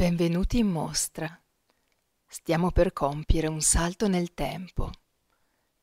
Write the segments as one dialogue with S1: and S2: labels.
S1: Benvenuti in mostra. Stiamo per compiere un salto nel tempo.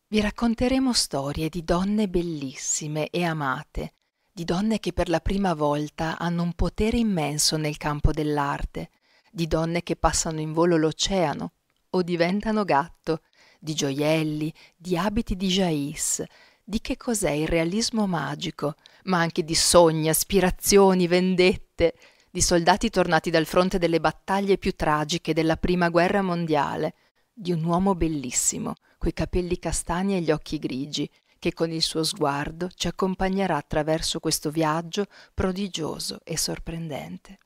S1: Vi racconteremo storie di donne bellissime e amate, di donne che per la prima volta hanno un potere immenso nel campo dell'arte, di donne che passano in volo l'oceano o diventano gatto, di gioielli, di abiti di Jais, di che cos'è il realismo magico, ma anche di sogni, aspirazioni, vendette, di soldati tornati dal fronte delle battaglie più tragiche della Prima Guerra Mondiale, di un uomo bellissimo, coi capelli castani e gli occhi grigi, che con il suo sguardo ci accompagnerà attraverso questo viaggio prodigioso e sorprendente.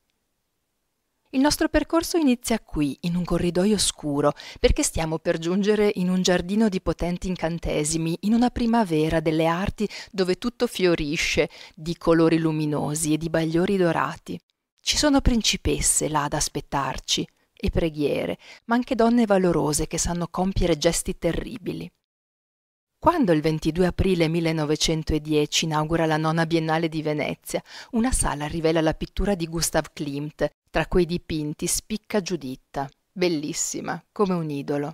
S1: Il nostro percorso inizia qui, in un corridoio scuro, perché stiamo per giungere in un giardino di potenti incantesimi, in una primavera delle arti dove tutto fiorisce di colori luminosi e di bagliori dorati. Ci sono principesse là ad aspettarci, e preghiere, ma anche donne valorose che sanno compiere gesti terribili. Quando il 22 aprile 1910 inaugura la nona Biennale di Venezia, una sala rivela la pittura di Gustav Klimt. Tra quei dipinti spicca Giuditta, bellissima, come un idolo.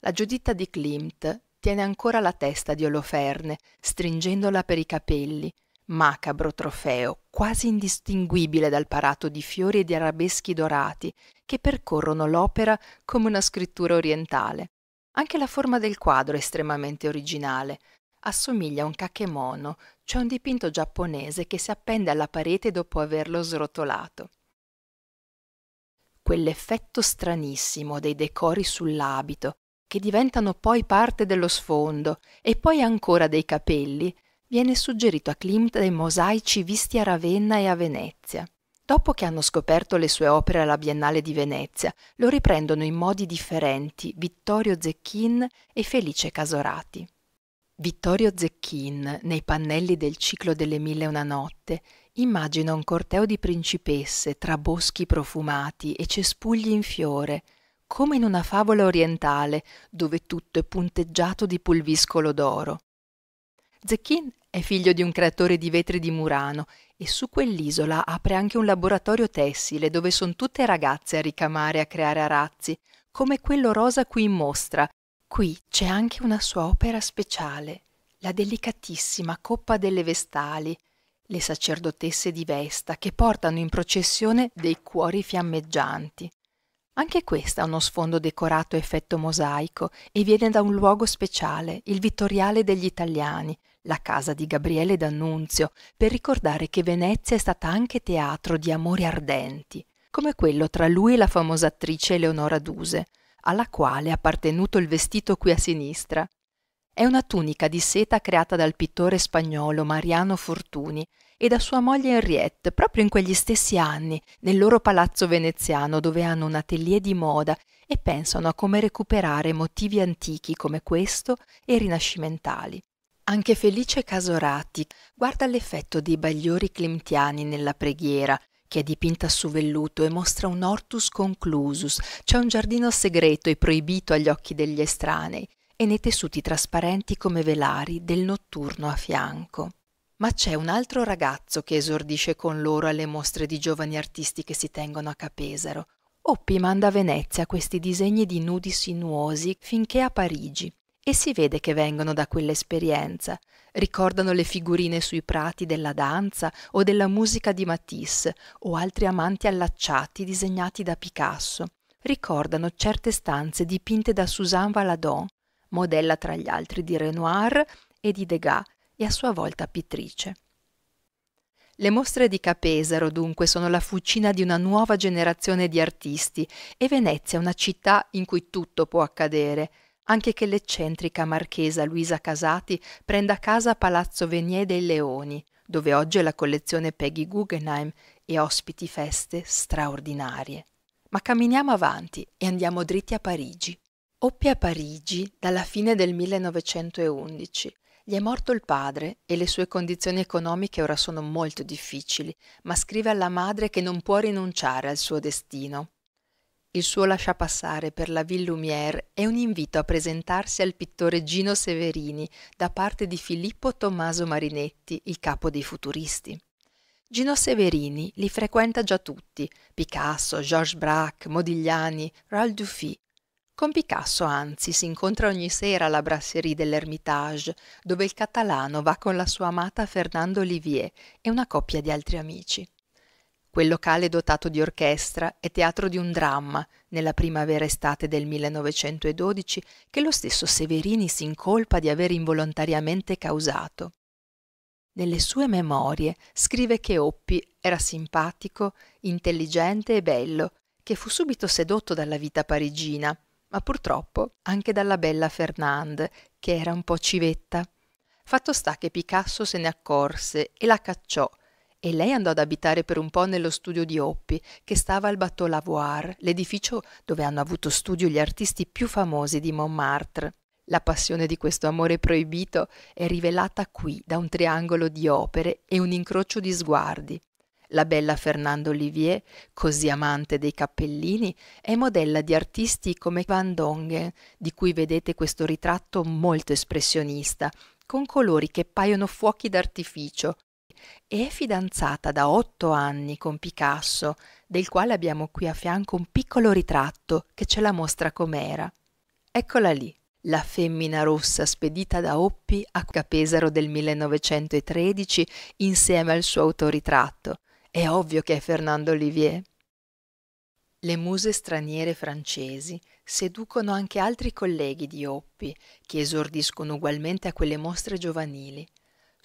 S1: La Giuditta di Klimt tiene ancora la testa di Oloferne, stringendola per i capelli, macabro trofeo, quasi indistinguibile dal parato di fiori e di arabeschi dorati che percorrono l'opera come una scrittura orientale. Anche la forma del quadro è estremamente originale. Assomiglia a un kakemono, cioè un dipinto giapponese che si appende alla parete dopo averlo srotolato. Quell'effetto stranissimo dei decori sull'abito, che diventano poi parte dello sfondo e poi ancora dei capelli, viene suggerito a Klimt dai mosaici visti a Ravenna e a Venezia. Dopo che hanno scoperto le sue opere alla Biennale di Venezia, lo riprendono in modi differenti Vittorio Zecchin e Felice Casorati. Vittorio Zecchin, nei pannelli del ciclo delle Mille e una notte, immagina un corteo di principesse tra boschi profumati e cespugli in fiore, come in una favola orientale dove tutto è punteggiato di pulviscolo d'oro. Zecchin è figlio di un creatore di vetri di Murano e su quell'isola apre anche un laboratorio tessile dove sono tutte ragazze a ricamare e a creare arazzi, come quello rosa qui in mostra. Qui c'è anche una sua opera speciale, la delicatissima Coppa delle Vestali, le sacerdotesse di Vesta che portano in processione dei cuori fiammeggianti. Anche questa ha uno sfondo decorato a effetto mosaico e viene da un luogo speciale, il Vittoriale degli Italiani, la casa di Gabriele D'Annunzio, per ricordare che Venezia è stata anche teatro di amori ardenti, come quello tra lui e la famosa attrice Eleonora Duse, alla quale è appartenuto il vestito qui a sinistra. È una tunica di seta creata dal pittore spagnolo Mariano Fortuni e da sua moglie Henriette proprio in quegli stessi anni, nel loro palazzo veneziano dove hanno un atelier di moda e pensano a come recuperare motivi antichi come questo e rinascimentali. Anche Felice Casorati guarda l'effetto dei bagliori clemtiani nella preghiera, che è dipinta su velluto e mostra un hortus conclusus, cioè un giardino segreto e proibito agli occhi degli estranei, e nei tessuti trasparenti come velari del notturno a fianco. Ma c'è un altro ragazzo che esordisce con loro alle mostre di giovani artisti che si tengono a Capesaro. Oppi manda a Venezia questi disegni di nudi sinuosi finché a Parigi e si vede che vengono da quell'esperienza. Ricordano le figurine sui prati della danza o della musica di Matisse o altri amanti allacciati disegnati da Picasso. Ricordano certe stanze dipinte da Suzanne Valadon, modella tra gli altri di Renoir e di Degas e a sua volta pittrice. Le mostre di Capesaro dunque sono la fucina di una nuova generazione di artisti e Venezia è una città in cui tutto può accadere – anche che l'eccentrica marchesa Luisa Casati prenda casa a Palazzo Venier dei Leoni, dove oggi è la collezione Peggy Guggenheim e ospiti feste straordinarie. Ma camminiamo avanti e andiamo dritti a Parigi. Oppia a Parigi dalla fine del 1911. Gli è morto il padre e le sue condizioni economiche ora sono molto difficili, ma scrive alla madre che non può rinunciare al suo destino. Il suo lasciapassare per la Ville Lumière è un invito a presentarsi al pittore Gino Severini da parte di Filippo Tommaso Marinetti, il capo dei futuristi. Gino Severini li frequenta già tutti, Picasso, Georges Braque, Modigliani, Raoul Dufy. Con Picasso, anzi, si incontra ogni sera alla Brasserie dell'Ermitage, dove il catalano va con la sua amata Fernando Olivier e una coppia di altri amici. Quel locale dotato di orchestra è teatro di un dramma, nella primavera-estate del 1912, che lo stesso Severini si incolpa di aver involontariamente causato. Nelle sue memorie scrive che Oppi era simpatico, intelligente e bello, che fu subito sedotto dalla vita parigina, ma purtroppo anche dalla bella Fernande, che era un po' civetta. Fatto sta che Picasso se ne accorse e la cacciò, e lei andò ad abitare per un po' nello studio di Oppi, che stava al Bateau Lavoir, l'edificio dove hanno avuto studio gli artisti più famosi di Montmartre. La passione di questo amore proibito è rivelata qui da un triangolo di opere e un incrocio di sguardi. La bella Fernando Olivier, così amante dei cappellini, è modella di artisti come Van Dongen, di cui vedete questo ritratto molto espressionista, con colori che paiono fuochi d'artificio, e È fidanzata da otto anni con Picasso, del quale abbiamo qui a fianco un piccolo ritratto che ce la mostra com'era. Eccola lì, la femmina rossa spedita da Oppi a Capesaro del 1913 insieme al suo autoritratto. È ovvio che è Fernando Olivier. Le muse straniere francesi seducono anche altri colleghi di Oppi, che esordiscono ugualmente a quelle mostre giovanili.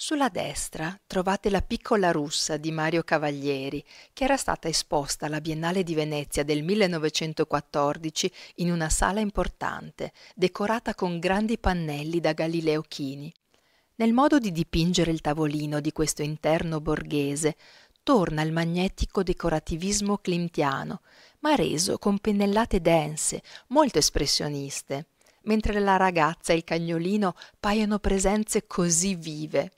S1: Sulla destra trovate la piccola russa di Mario Cavalieri, che era stata esposta alla Biennale di Venezia del 1914 in una sala importante, decorata con grandi pannelli da Galileo Chini. Nel modo di dipingere il tavolino di questo interno borghese torna il magnetico decorativismo climtiano, ma reso con pennellate dense, molto espressioniste, mentre la ragazza e il cagnolino paiono presenze così vive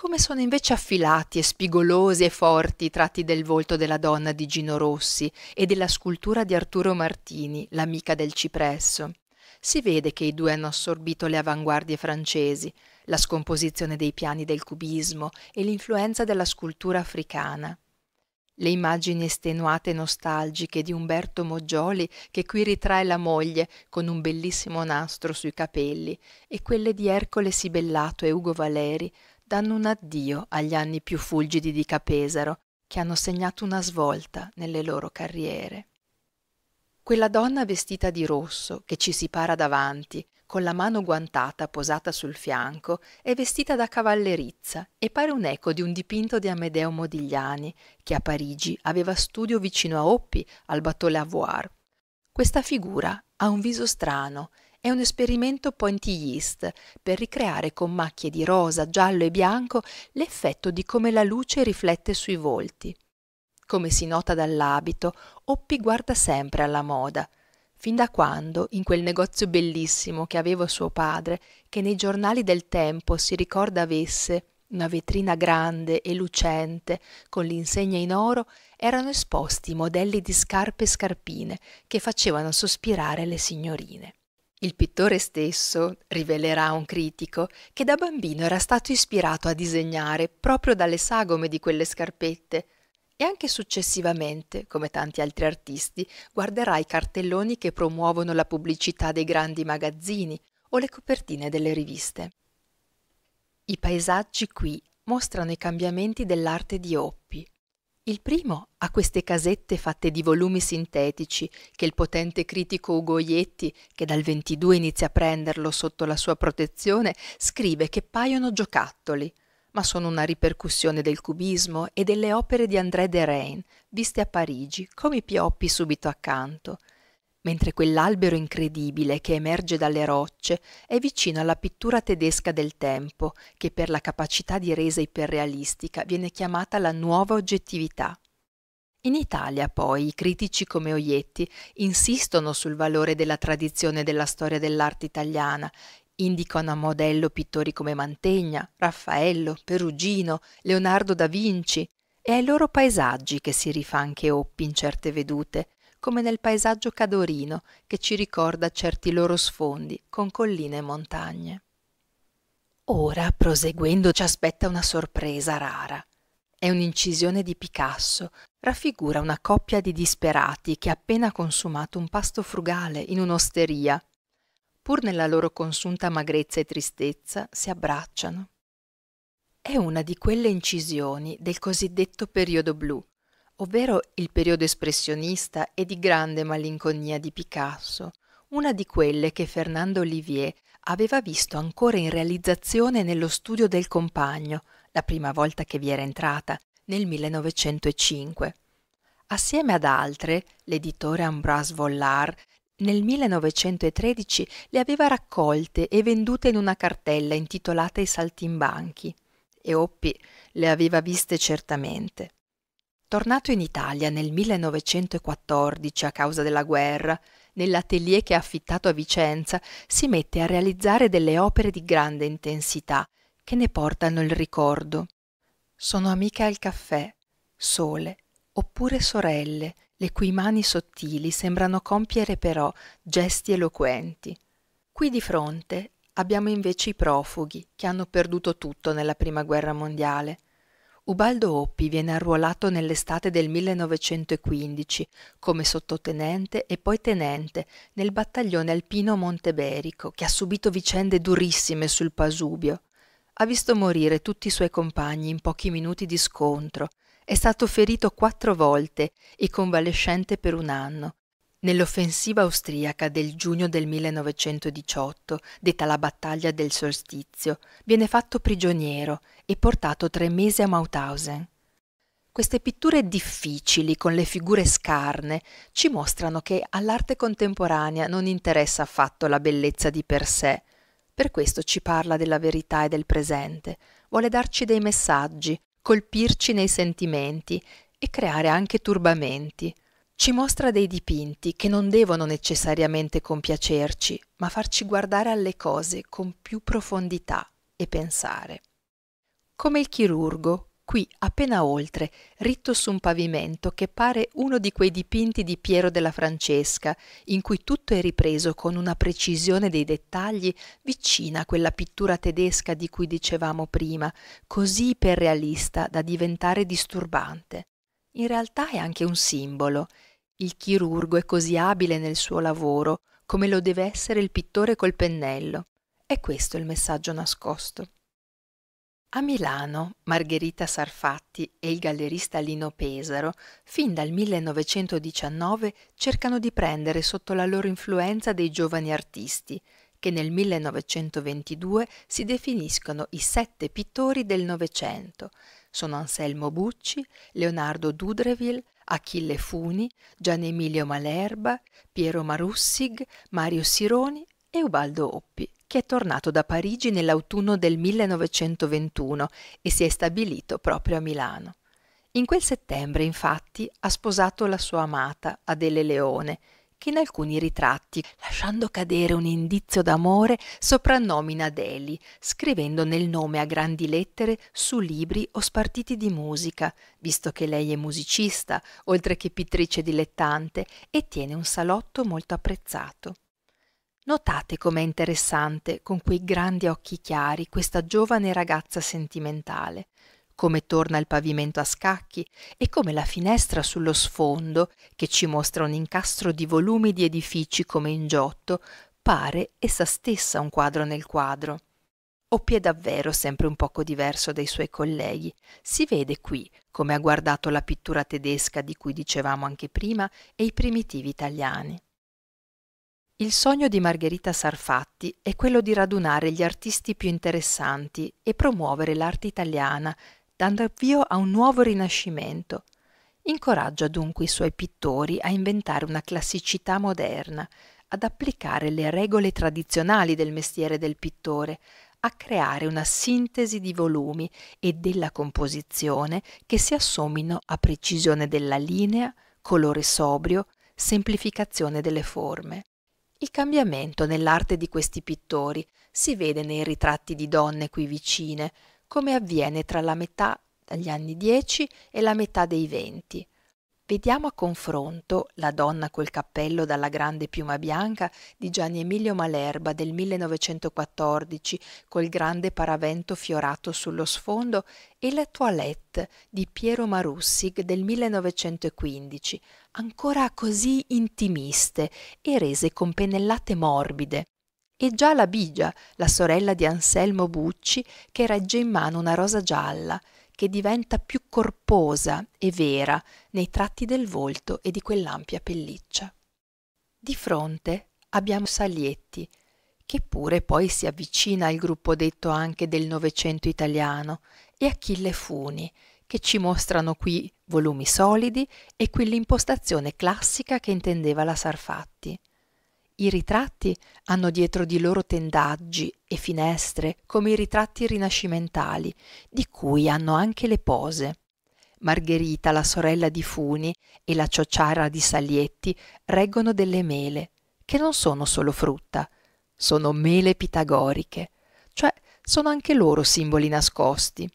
S1: come sono invece affilati e spigolosi e forti i tratti del volto della donna di Gino Rossi e della scultura di Arturo Martini, l'amica del cipresso. Si vede che i due hanno assorbito le avanguardie francesi, la scomposizione dei piani del cubismo e l'influenza della scultura africana. Le immagini estenuate e nostalgiche di Umberto Moggioli che qui ritrae la moglie con un bellissimo nastro sui capelli e quelle di Ercole Sibellato e Ugo Valeri danno un addio agli anni più fulgidi di Capesaro, che hanno segnato una svolta nelle loro carriere. Quella donna vestita di rosso, che ci si para davanti, con la mano guantata posata sul fianco, è vestita da cavallerizza e pare un eco di un dipinto di Amedeo Modigliani, che a Parigi aveva studio vicino a Oppi, al Bateau Lavoir. Questa figura ha un viso strano è un esperimento pointillist per ricreare con macchie di rosa, giallo e bianco l'effetto di come la luce riflette sui volti. Come si nota dall'abito, Oppi guarda sempre alla moda. Fin da quando, in quel negozio bellissimo che aveva suo padre, che nei giornali del tempo si ricorda avesse, una vetrina grande e lucente con l'insegna in oro, erano esposti modelli di scarpe e scarpine che facevano sospirare le signorine. Il pittore stesso rivelerà un critico che da bambino era stato ispirato a disegnare proprio dalle sagome di quelle scarpette e anche successivamente, come tanti altri artisti, guarderà i cartelloni che promuovono la pubblicità dei grandi magazzini o le copertine delle riviste. I paesaggi qui mostrano i cambiamenti dell'arte di Oppi, il primo ha queste casette fatte di volumi sintetici che il potente critico Ugo Ietti, che dal 22 inizia a prenderlo sotto la sua protezione, scrive che paiono giocattoli, ma sono una ripercussione del cubismo e delle opere di André de Derain, viste a Parigi, come i pioppi subito accanto – mentre quell'albero incredibile che emerge dalle rocce è vicino alla pittura tedesca del tempo, che per la capacità di resa iperrealistica viene chiamata la nuova oggettività. In Italia poi i critici come Oietti insistono sul valore della tradizione della storia dell'arte italiana, indicano a modello pittori come Mantegna, Raffaello, Perugino, Leonardo da Vinci, e ai loro paesaggi che si rifà anche Oppi in certe vedute, come nel paesaggio cadorino che ci ricorda certi loro sfondi con colline e montagne. Ora, proseguendo, ci aspetta una sorpresa rara. È un'incisione di Picasso, raffigura una coppia di disperati che ha appena consumato un pasto frugale in un'osteria. Pur nella loro consunta magrezza e tristezza, si abbracciano. È una di quelle incisioni del cosiddetto periodo blu, ovvero il periodo espressionista e di grande malinconia di Picasso, una di quelle che Fernando Olivier aveva visto ancora in realizzazione nello studio del compagno, la prima volta che vi era entrata, nel 1905. Assieme ad altre, l'editore Ambroise Vollard nel 1913 le aveva raccolte e vendute in una cartella intitolata I saltimbanchi e Oppi le aveva viste certamente. Tornato in Italia nel 1914 a causa della guerra, nell'atelier che ha affittato a Vicenza si mette a realizzare delle opere di grande intensità che ne portano il ricordo. Sono amiche al caffè, sole, oppure sorelle, le cui mani sottili sembrano compiere però gesti eloquenti. Qui di fronte abbiamo invece i profughi che hanno perduto tutto nella prima guerra mondiale Ubaldo Oppi viene arruolato nell'estate del 1915 come sottotenente e poi tenente nel battaglione alpino Monteberico, che ha subito vicende durissime sul Pasubio. Ha visto morire tutti i suoi compagni in pochi minuti di scontro. È stato ferito quattro volte e convalescente per un anno. Nell'offensiva austriaca del giugno del 1918, detta la battaglia del solstizio, viene fatto prigioniero e portato tre mesi a Mauthausen. Queste pitture difficili, con le figure scarne, ci mostrano che all'arte contemporanea non interessa affatto la bellezza di per sé. Per questo ci parla della verità e del presente, vuole darci dei messaggi, colpirci nei sentimenti e creare anche turbamenti. Ci mostra dei dipinti che non devono necessariamente compiacerci, ma farci guardare alle cose con più profondità e pensare. Come il chirurgo, qui appena oltre, ritto su un pavimento che pare uno di quei dipinti di Piero della Francesca, in cui tutto è ripreso con una precisione dei dettagli vicina a quella pittura tedesca di cui dicevamo prima, così iperrealista da diventare disturbante. In realtà è anche un simbolo, il chirurgo è così abile nel suo lavoro come lo deve essere il pittore col pennello. È questo il messaggio nascosto. A Milano, Margherita Sarfatti e il gallerista Lino Pesaro, fin dal 1919, cercano di prendere sotto la loro influenza dei giovani artisti, che nel 1922 si definiscono i sette pittori del Novecento. Sono Anselmo Bucci, Leonardo Dudreville, Achille Funi, Gian Emilio Malerba, Piero Marussig, Mario Sironi e Ubaldo Oppi, che è tornato da Parigi nell'autunno del 1921 e si è stabilito proprio a Milano. In quel settembre, infatti, ha sposato la sua amata, Adele Leone, che in alcuni ritratti, lasciando cadere un indizio d'amore, soprannomina Deli, scrivendone il nome a grandi lettere su libri o spartiti di musica, visto che lei è musicista, oltre che pittrice dilettante, e tiene un salotto molto apprezzato. Notate com'è interessante, con quei grandi occhi chiari, questa giovane ragazza sentimentale come torna il pavimento a scacchi e come la finestra sullo sfondo, che ci mostra un incastro di volumi di edifici come in giotto, pare essa stessa un quadro nel quadro. Oppi è davvero sempre un poco diverso dai suoi colleghi. Si vede qui come ha guardato la pittura tedesca di cui dicevamo anche prima e i primitivi italiani. Il sogno di Margherita Sarfatti è quello di radunare gli artisti più interessanti e promuovere l'arte italiana dando avvio a un nuovo rinascimento. Incoraggia dunque i suoi pittori a inventare una classicità moderna, ad applicare le regole tradizionali del mestiere del pittore, a creare una sintesi di volumi e della composizione che si assomino a precisione della linea, colore sobrio, semplificazione delle forme. Il cambiamento nell'arte di questi pittori si vede nei ritratti di donne qui vicine, come avviene tra la metà degli anni 10 e la metà dei 20. Vediamo a confronto La donna col cappello dalla grande piuma bianca di Gianni Emilio Malerba del 1914 col grande paravento fiorato sullo sfondo e La toilette di Piero Marussig del 1915, ancora così intimiste e rese con pennellate morbide, e già la bigia, la sorella di Anselmo Bucci, che regge in mano una rosa gialla, che diventa più corposa e vera nei tratti del volto e di quell'ampia pelliccia. Di fronte abbiamo Salietti, che pure poi si avvicina al gruppo detto anche del Novecento italiano, e Achille Funi, che ci mostrano qui volumi solidi e quell'impostazione classica che intendeva la Sarfatti. I ritratti hanno dietro di loro tendaggi e finestre come i ritratti rinascimentali, di cui hanno anche le pose. Margherita, la sorella di Funi, e la ciociara di Salietti reggono delle mele, che non sono solo frutta, sono mele pitagoriche, cioè sono anche loro simboli nascosti.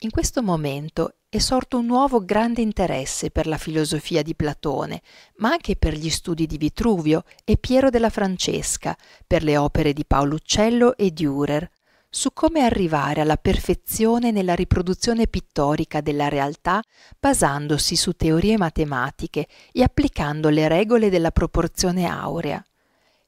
S1: In questo momento è sorto un nuovo grande interesse per la filosofia di Platone, ma anche per gli studi di Vitruvio e Piero della Francesca, per le opere di Paolo Uccello e Dürer, su come arrivare alla perfezione nella riproduzione pittorica della realtà basandosi su teorie matematiche e applicando le regole della proporzione aurea.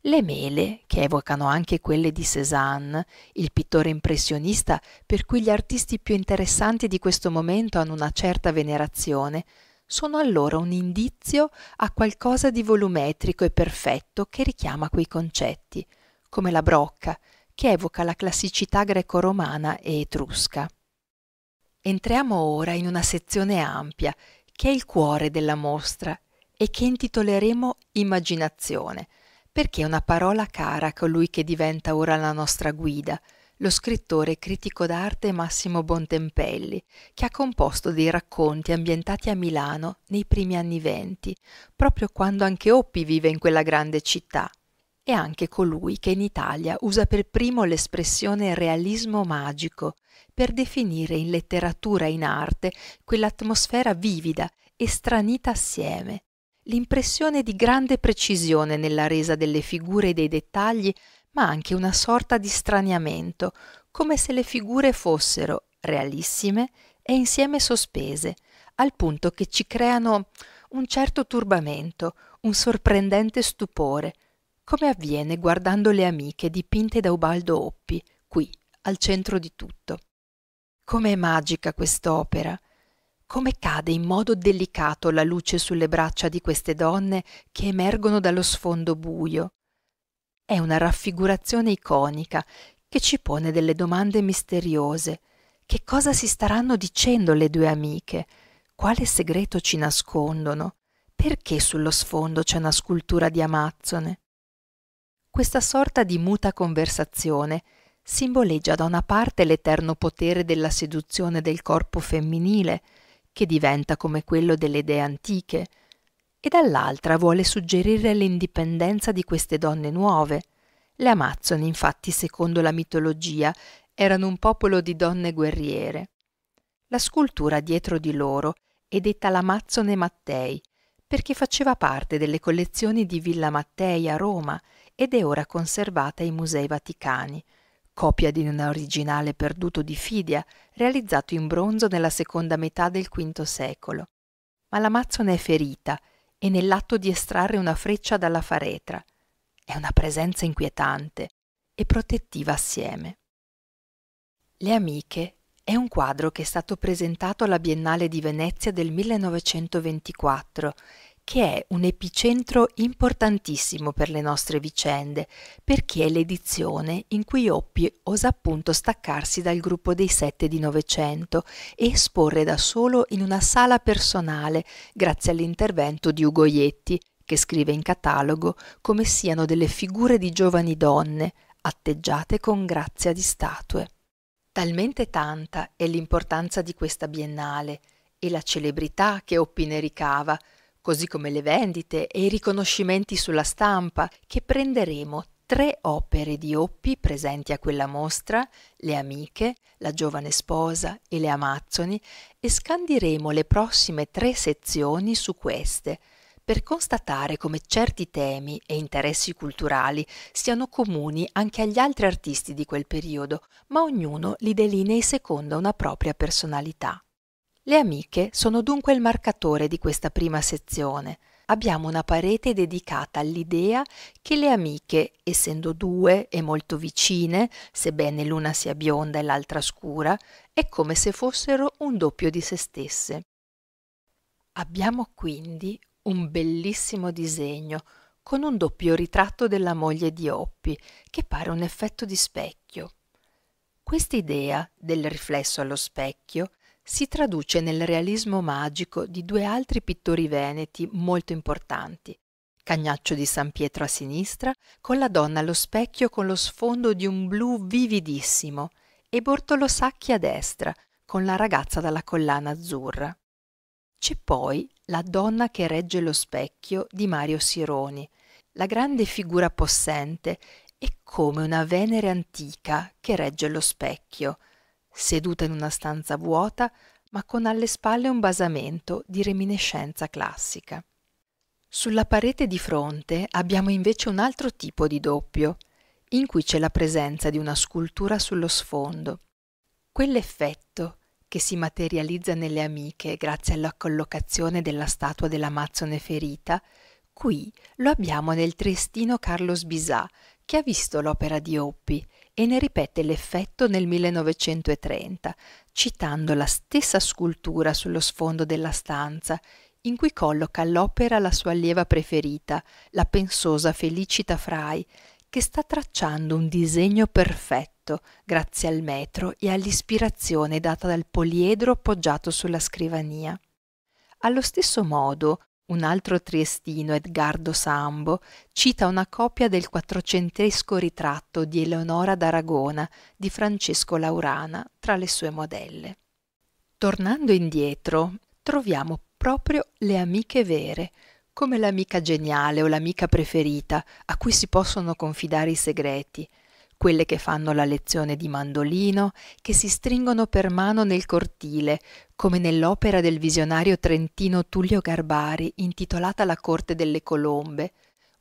S1: Le mele, che evocano anche quelle di Cézanne, il pittore impressionista per cui gli artisti più interessanti di questo momento hanno una certa venerazione, sono allora un indizio a qualcosa di volumetrico e perfetto che richiama quei concetti, come la brocca, che evoca la classicità greco-romana e etrusca. Entriamo ora in una sezione ampia, che è il cuore della mostra e che intitoleremo Immaginazione, perché è una parola cara a colui che diventa ora la nostra guida, lo scrittore e critico d'arte Massimo Bontempelli, che ha composto dei racconti ambientati a Milano nei primi anni venti, proprio quando anche Oppi vive in quella grande città. È anche colui che in Italia usa per primo l'espressione realismo magico, per definire in letteratura e in arte quell'atmosfera vivida e stranita assieme, l'impressione di grande precisione nella resa delle figure e dei dettagli, ma anche una sorta di straniamento, come se le figure fossero realissime e insieme sospese, al punto che ci creano un certo turbamento, un sorprendente stupore, come avviene guardando le amiche dipinte da Ubaldo Oppi, qui, al centro di tutto. Com'è magica quest'opera, come cade in modo delicato la luce sulle braccia di queste donne che emergono dallo sfondo buio. È una raffigurazione iconica che ci pone delle domande misteriose. Che cosa si staranno dicendo le due amiche? Quale segreto ci nascondono? Perché sullo sfondo c'è una scultura di Amazzone? Questa sorta di muta conversazione simboleggia da una parte l'eterno potere della seduzione del corpo femminile, che diventa come quello delle dee antiche, e dall'altra vuole suggerire l'indipendenza di queste donne nuove. Le Amazzoni, infatti, secondo la mitologia, erano un popolo di donne guerriere. La scultura dietro di loro è detta l'Amazzone Mattei, perché faceva parte delle collezioni di Villa Mattei a Roma ed è ora conservata ai Musei Vaticani, copia di un originale perduto di Fidia, realizzato in bronzo nella seconda metà del V secolo. Ma l'amazzone è ferita e nell'atto di estrarre una freccia dalla faretra. È una presenza inquietante e protettiva assieme. Le amiche è un quadro che è stato presentato alla Biennale di Venezia del 1924 che è un epicentro importantissimo per le nostre vicende, perché è l'edizione in cui Oppi osa appunto staccarsi dal gruppo dei sette di Novecento e esporre da solo in una sala personale, grazie all'intervento di Ugo Ietti, che scrive in catalogo come siano delle figure di giovani donne, atteggiate con grazia di statue. Talmente tanta è l'importanza di questa biennale e la celebrità che Oppi ne ricava, così come le vendite e i riconoscimenti sulla stampa, che prenderemo tre opere di Oppi presenti a quella mostra, Le amiche, La giovane sposa e Le amazzoni, e scandiremo le prossime tre sezioni su queste, per constatare come certi temi e interessi culturali siano comuni anche agli altri artisti di quel periodo, ma ognuno li delinei secondo una propria personalità. Le amiche sono dunque il marcatore di questa prima sezione. Abbiamo una parete dedicata all'idea che le amiche, essendo due e molto vicine, sebbene l'una sia bionda e l'altra scura, è come se fossero un doppio di se stesse. Abbiamo quindi un bellissimo disegno con un doppio ritratto della moglie di Oppi, che pare un effetto di specchio. Quest'idea del riflesso allo specchio si traduce nel realismo magico di due altri pittori veneti molto importanti, Cagnaccio di San Pietro a sinistra, con la donna allo specchio con lo sfondo di un blu vividissimo, e Bortolo Sacchi a destra, con la ragazza dalla collana azzurra. C'è poi La donna che regge lo specchio di Mario Sironi, la grande figura possente e come una Venere antica che regge lo specchio, seduta in una stanza vuota, ma con alle spalle un basamento di reminiscenza classica. Sulla parete di fronte abbiamo invece un altro tipo di doppio, in cui c'è la presenza di una scultura sullo sfondo. Quell'effetto che si materializza nelle amiche grazie alla collocazione della statua dell'Amazzone ferita, qui lo abbiamo nel triestino Carlos Bisà, che ha visto l'opera di Oppi e ne ripete l'effetto nel 1930, citando la stessa scultura sullo sfondo della stanza, in cui colloca all'opera la sua allieva preferita, la pensosa Felicita Fry, che sta tracciando un disegno perfetto grazie al metro e all'ispirazione data dal poliedro appoggiato sulla scrivania. Allo stesso modo, un altro triestino, Edgardo Sambo, cita una copia del quattrocentesco ritratto di Eleonora d'Aragona di Francesco Laurana tra le sue modelle. Tornando indietro, troviamo proprio le amiche vere, come l'amica geniale o l'amica preferita, a cui si possono confidare i segreti, quelle che fanno la lezione di mandolino, che si stringono per mano nel cortile, come nell'opera del visionario trentino Tullio Garbari intitolata La corte delle colombe,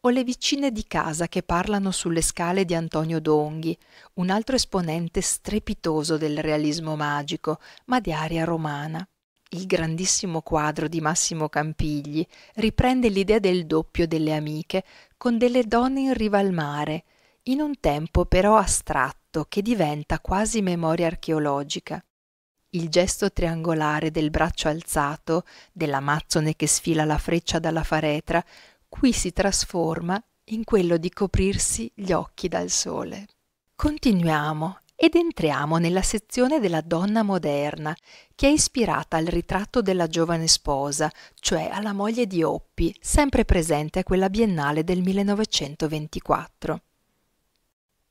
S1: o le vicine di casa che parlano sulle scale di Antonio Donghi, un altro esponente strepitoso del realismo magico, ma di aria romana. Il grandissimo quadro di Massimo Campigli riprende l'idea del doppio delle amiche, con delle donne in riva al mare, in un tempo però astratto che diventa quasi memoria archeologica. Il gesto triangolare del braccio alzato, dell'amazzone che sfila la freccia dalla faretra, qui si trasforma in quello di coprirsi gli occhi dal sole. Continuiamo ed entriamo nella sezione della donna moderna, che è ispirata al ritratto della giovane sposa, cioè alla moglie di Oppi, sempre presente a quella biennale del 1924.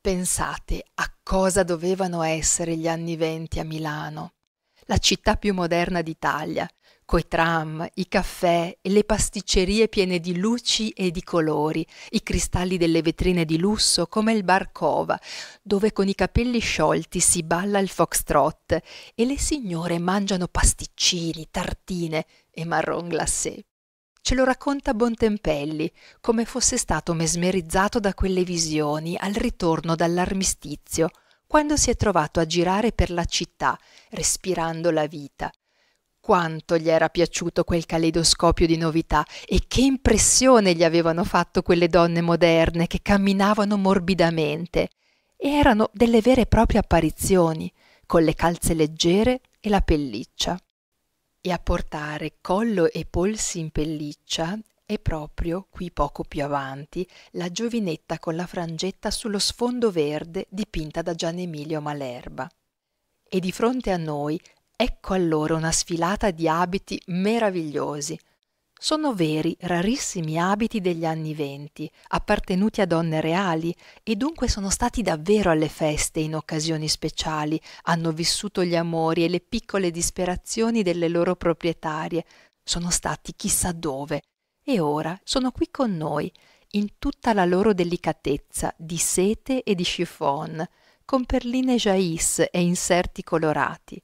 S1: Pensate a cosa dovevano essere gli anni venti a Milano, la città più moderna d'Italia, coi tram, i caffè e le pasticcerie piene di luci e di colori, i cristalli delle vetrine di lusso come il bar Cova, dove con i capelli sciolti si balla il foxtrot e le signore mangiano pasticcini, tartine e marron glacé. Ce lo racconta Bontempelli, come fosse stato mesmerizzato da quelle visioni al ritorno dall'armistizio, quando si è trovato a girare per la città, respirando la vita. Quanto gli era piaciuto quel caleidoscopio di novità e che impressione gli avevano fatto quelle donne moderne che camminavano morbidamente. E erano delle vere e proprie apparizioni, con le calze leggere e la pelliccia e a portare collo e polsi in pelliccia è proprio qui poco più avanti la giovinetta con la frangetta sullo sfondo verde dipinta da Gian Emilio Malerba. E di fronte a noi ecco allora una sfilata di abiti meravigliosi, sono veri, rarissimi abiti degli anni venti, appartenuti a donne reali, e dunque sono stati davvero alle feste in occasioni speciali, hanno vissuto gli amori e le piccole disperazioni delle loro proprietarie, sono stati chissà dove, e ora sono qui con noi, in tutta la loro delicatezza di sete e di chiffon, con perline jaïs e inserti colorati,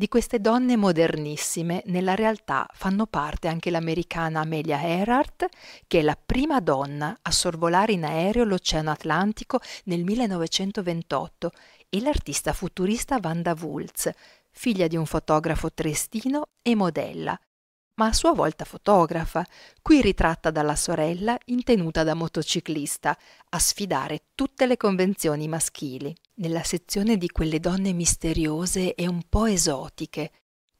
S1: di queste donne modernissime nella realtà fanno parte anche l'americana Amelia Earhart, che è la prima donna a sorvolare in aereo l'Oceano Atlantico nel 1928, e l'artista futurista Wanda Wulz, figlia di un fotografo triestino e modella, ma a sua volta fotografa, qui ritratta dalla sorella in tenuta da motociclista, a sfidare tutte le convenzioni maschili nella sezione di quelle donne misteriose e un po' esotiche,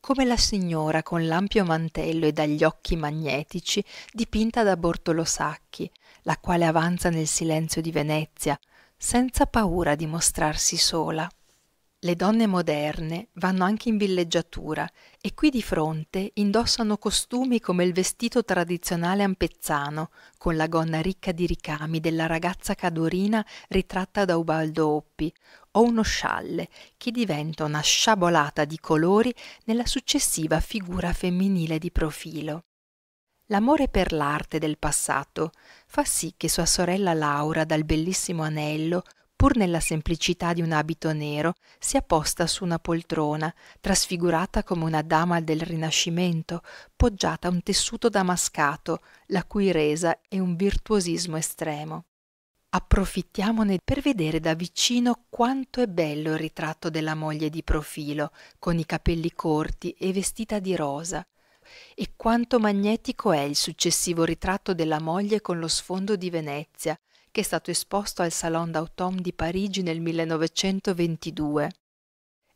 S1: come la signora con l'ampio mantello e dagli occhi magnetici dipinta da Bortolo Sacchi, la quale avanza nel silenzio di Venezia, senza paura di mostrarsi sola. Le donne moderne vanno anche in villeggiatura e qui di fronte indossano costumi come il vestito tradizionale ampezzano, con la gonna ricca di ricami della ragazza cadorina ritratta da Ubaldo Oppi, o uno scialle che diventa una sciabolata di colori nella successiva figura femminile di profilo. L'amore per l'arte del passato fa sì che sua sorella Laura dal bellissimo anello pur nella semplicità di un abito nero, si apposta su una poltrona, trasfigurata come una dama del Rinascimento, poggiata a un tessuto damascato, la cui resa è un virtuosismo estremo. Approfittiamone per vedere da vicino quanto è bello il ritratto della moglie di profilo, con i capelli corti e vestita di rosa, e quanto magnetico è il successivo ritratto della moglie con lo sfondo di Venezia, che è stato esposto al Salon d'automne di Parigi nel 1922.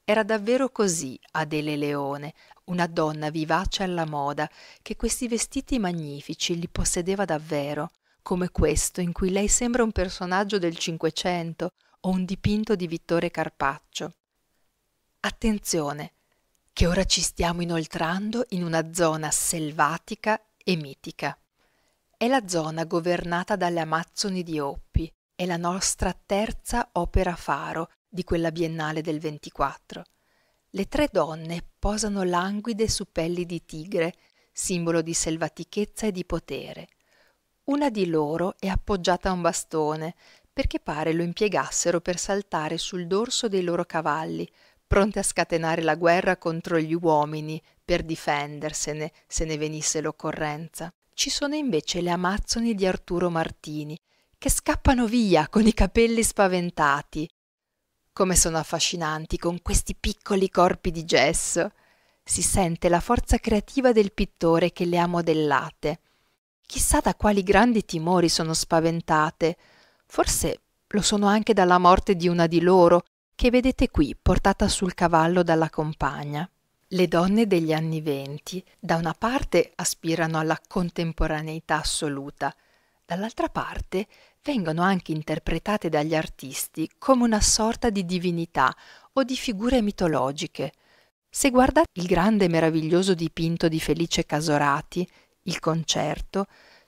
S1: Era davvero così Adele Leone, una donna vivace alla moda, che questi vestiti magnifici li possedeva davvero, come questo in cui lei sembra un personaggio del Cinquecento o un dipinto di Vittore Carpaccio. Attenzione, che ora ci stiamo inoltrando in una zona selvatica e mitica. È la zona governata dalle Amazzoni di Oppi, è la nostra terza opera faro di quella biennale del 24. Le tre donne posano languide su pelli di tigre, simbolo di selvatichezza e di potere. Una di loro è appoggiata a un bastone, perché pare lo impiegassero per saltare sul dorso dei loro cavalli, pronte a scatenare la guerra contro gli uomini per difendersene se ne venisse l'occorrenza. Ci sono invece le amazzoni di Arturo Martini, che scappano via con i capelli spaventati. Come sono affascinanti con questi piccoli corpi di gesso. Si sente la forza creativa del pittore che le ha modellate. Chissà da quali grandi timori sono spaventate. Forse lo sono anche dalla morte di una di loro, che vedete qui portata sul cavallo dalla compagna. Le donne degli anni venti da una parte aspirano alla contemporaneità assoluta, dall'altra parte vengono anche interpretate dagli artisti come una sorta di divinità o di figure mitologiche. Se guardate il grande e meraviglioso dipinto di Felice Casorati, il concerto,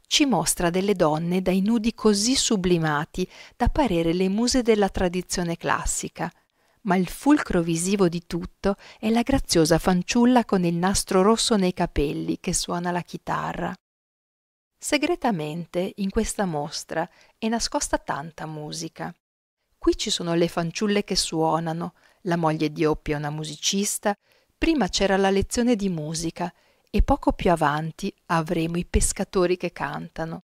S1: ci mostra delle donne dai nudi così sublimati da parere le muse della tradizione classica – ma il fulcro visivo di tutto è la graziosa fanciulla con il nastro rosso nei capelli che suona la chitarra. Segretamente in questa mostra è nascosta tanta musica. Qui ci sono le fanciulle che suonano, la moglie di Oppio è una musicista, prima c'era la lezione di musica e poco più avanti avremo i pescatori che cantano.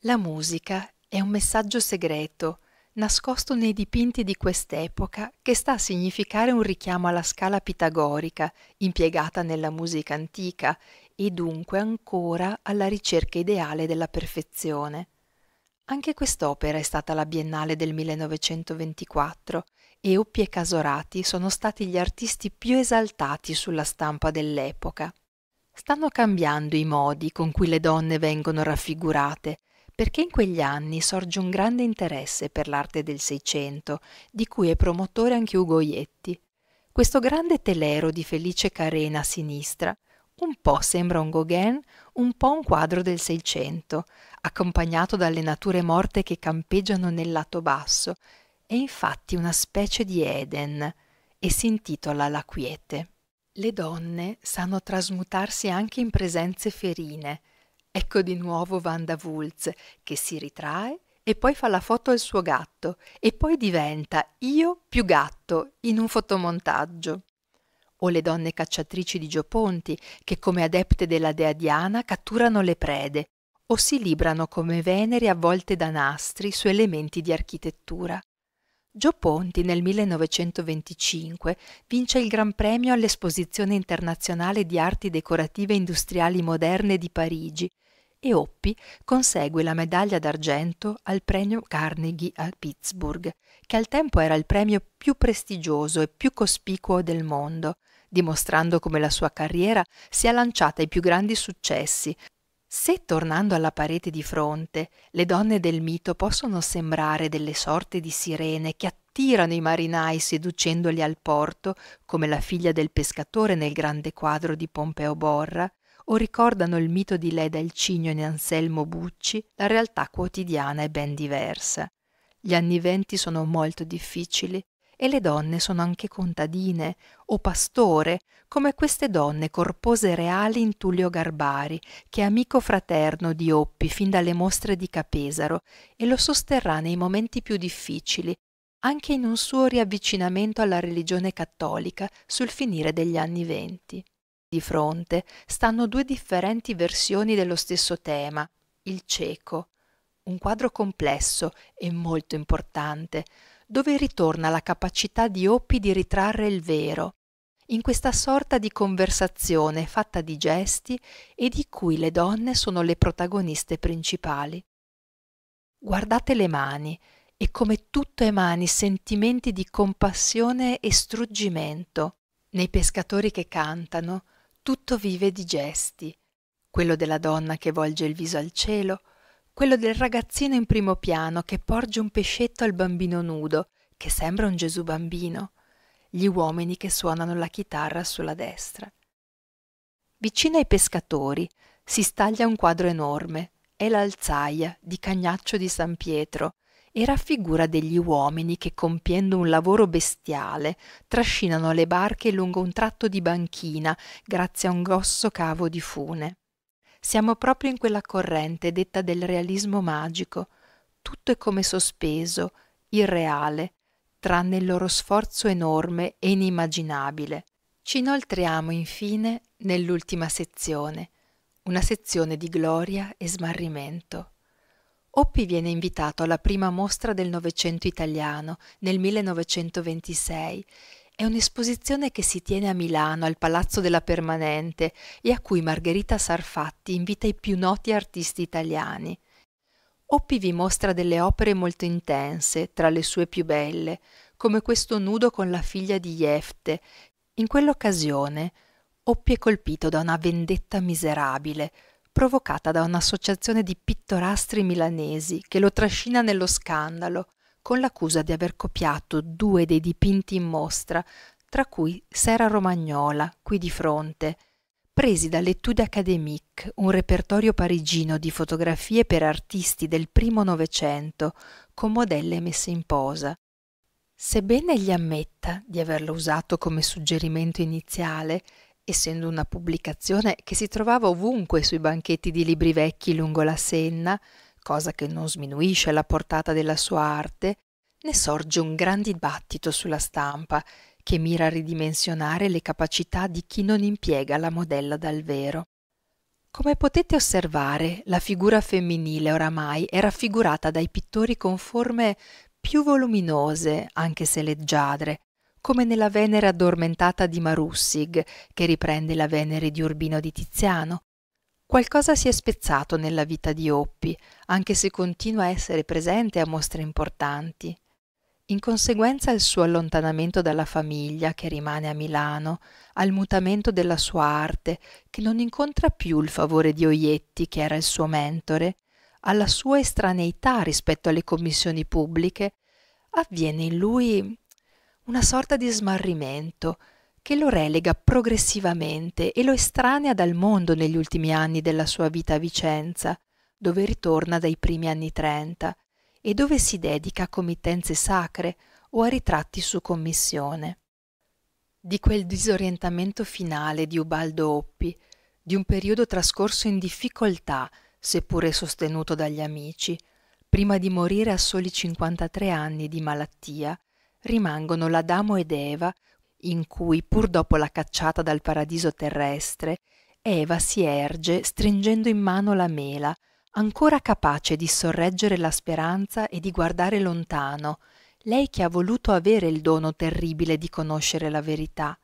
S1: La musica è un messaggio segreto, nascosto nei dipinti di quest'epoca che sta a significare un richiamo alla scala pitagorica impiegata nella musica antica e dunque ancora alla ricerca ideale della perfezione. Anche quest'opera è stata la Biennale del 1924 e Oppi e Casorati sono stati gli artisti più esaltati sulla stampa dell'epoca. Stanno cambiando i modi con cui le donne vengono raffigurate perché in quegli anni sorge un grande interesse per l'arte del Seicento, di cui è promotore anche Ugo Ietti. Questo grande telero di Felice Carena a sinistra un po' sembra un Gauguin, un po' un quadro del Seicento, accompagnato dalle nature morte che campeggiano nel lato basso, è infatti una specie di Eden e si intitola La Quiete. Le donne sanno trasmutarsi anche in presenze ferine, Ecco di nuovo Wanda Wulz che si ritrae e poi fa la foto al suo gatto e poi diventa io più gatto in un fotomontaggio. O le donne cacciatrici di Gioponti che come adepte della dea Diana catturano le prede o si librano come Venere avvolte da nastri su elementi di architettura. Gio Ponti nel 1925 vince il Gran Premio all'Esposizione internazionale di arti decorative industriali moderne di Parigi e Oppi consegue la medaglia d'argento al premio Carnegie a Pittsburgh, che al tempo era il premio più prestigioso e più cospicuo del mondo, dimostrando come la sua carriera sia lanciata ai più grandi successi. Se tornando alla parete di fronte, le donne del mito possono sembrare delle sorte di sirene che attirano i marinai seducendoli al porto, come la figlia del pescatore nel grande quadro di Pompeo Borra, o ricordano il mito di Leda il Cigno e Anselmo Bucci, la realtà quotidiana è ben diversa. Gli anni venti sono molto difficili e le donne sono anche contadine o pastore, come queste donne corpose e reali in Tullio Garbari, che è amico fraterno di Oppi fin dalle mostre di Capesaro e lo sosterrà nei momenti più difficili, anche in un suo riavvicinamento alla religione cattolica sul finire degli anni venti. Di fronte stanno due differenti versioni dello stesso tema, il cieco, un quadro complesso e molto importante, dove ritorna la capacità di Oppi di ritrarre il vero, in questa sorta di conversazione fatta di gesti e di cui le donne sono le protagoniste principali. Guardate le mani e come tutto emani sentimenti di compassione e struggimento nei pescatori che cantano, tutto vive di gesti, quello della donna che volge il viso al cielo, quello del ragazzino in primo piano che porge un pescetto al bambino nudo, che sembra un Gesù bambino, gli uomini che suonano la chitarra sulla destra. Vicino ai pescatori si staglia un quadro enorme, è l'alzaia di Cagnaccio di San Pietro, e raffigura degli uomini che compiendo un lavoro bestiale trascinano le barche lungo un tratto di banchina grazie a un grosso cavo di fune. Siamo proprio in quella corrente detta del realismo magico. Tutto è come sospeso, irreale, tranne il loro sforzo enorme e inimmaginabile. Ci inoltriamo infine nell'ultima sezione, una sezione di gloria e smarrimento. Oppi viene invitato alla prima mostra del Novecento italiano nel 1926. È un'esposizione che si tiene a Milano, al Palazzo della Permanente, e a cui Margherita Sarfatti invita i più noti artisti italiani. Oppi vi mostra delle opere molto intense, tra le sue più belle, come questo nudo con la figlia di Jefte. In quell'occasione Oppi è colpito da una vendetta miserabile, provocata da un'associazione di pittorastri milanesi che lo trascina nello scandalo con l'accusa di aver copiato due dei dipinti in mostra, tra cui Sera Romagnola, qui di fronte, presi dall'Etude Académique, un repertorio parigino di fotografie per artisti del primo Novecento, con modelle messe in posa. Sebbene gli ammetta di averlo usato come suggerimento iniziale, essendo una pubblicazione che si trovava ovunque sui banchetti di libri vecchi lungo la Senna, cosa che non sminuisce la portata della sua arte, ne sorge un gran dibattito sulla stampa che mira a ridimensionare le capacità di chi non impiega la modella dal vero. Come potete osservare, la figura femminile oramai è raffigurata dai pittori con forme più voluminose, anche se leggiadre, come nella Venere addormentata di Marussig, che riprende la Venere di Urbino di Tiziano. Qualcosa si è spezzato nella vita di Oppi, anche se continua a essere presente a mostre importanti. In conseguenza al suo allontanamento dalla famiglia, che rimane a Milano, al mutamento della sua arte, che non incontra più il favore di Oietti, che era il suo mentore, alla sua estraneità rispetto alle commissioni pubbliche, avviene in lui una sorta di smarrimento che lo relega progressivamente e lo estranea dal mondo negli ultimi anni della sua vita a Vicenza, dove ritorna dai primi anni trenta e dove si dedica a committenze sacre o a ritratti su commissione. Di quel disorientamento finale di Ubaldo Oppi, di un periodo trascorso in difficoltà, seppure sostenuto dagli amici, prima di morire a soli 53 anni di malattia, rimangono l'Adamo ed Eva in cui, pur dopo la cacciata dal paradiso terrestre, Eva si erge stringendo in mano la mela, ancora capace di sorreggere la speranza e di guardare lontano, lei che ha voluto avere il dono terribile di conoscere la verità.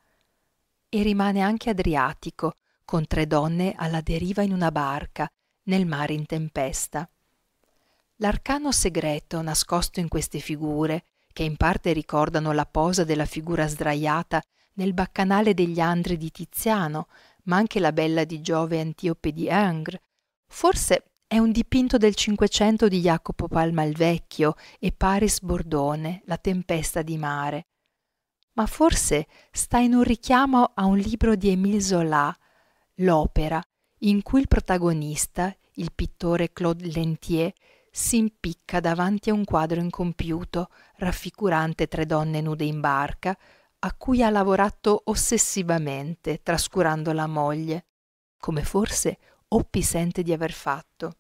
S1: E rimane anche Adriatico, con tre donne alla deriva in una barca, nel mare in tempesta. L'arcano segreto nascosto in queste figure che in parte ricordano la posa della figura sdraiata nel baccanale degli Andri di Tiziano, ma anche la bella di Giove Antiope di Ingres. Forse è un dipinto del Cinquecento di Jacopo Palma il Vecchio e Paris Bordone, La tempesta di mare. Ma forse sta in un richiamo a un libro di Émile Zola, L'opera, in cui il protagonista, il pittore Claude Lentier, si impicca davanti a un quadro incompiuto raffigurante tre donne nude in barca, a cui ha lavorato ossessivamente, trascurando la moglie, come forse Oppi sente di aver fatto.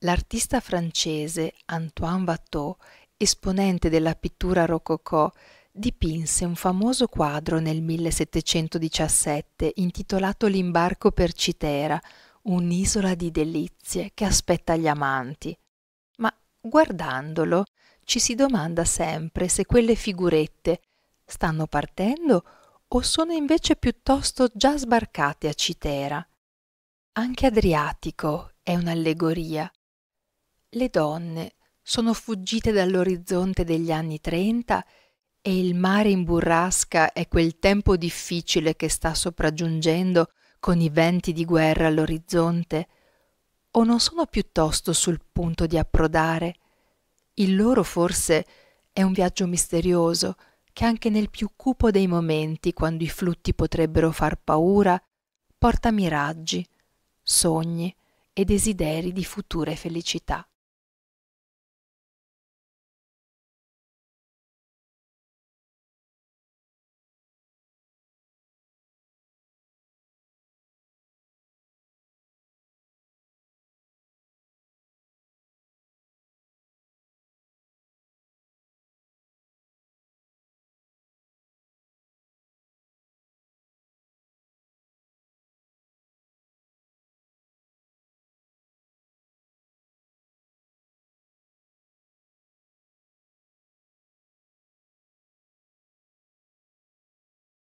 S1: L'artista francese Antoine Watteau, esponente della pittura rococò, dipinse un famoso quadro nel 1717 intitolato L'imbarco per Citera, un'isola di delizie che aspetta gli amanti. Ma guardandolo ci si domanda sempre se quelle figurette stanno partendo o sono invece piuttosto già sbarcate a Citera. Anche Adriatico è un'allegoria. Le donne sono fuggite dall'orizzonte degli anni trenta e il mare in burrasca è quel tempo difficile che sta sopraggiungendo con i venti di guerra all'orizzonte, o non sono piuttosto sul punto di approdare? Il loro forse è un viaggio misterioso che anche nel più cupo dei momenti, quando i flutti potrebbero far paura, porta miraggi, sogni e desideri di future felicità.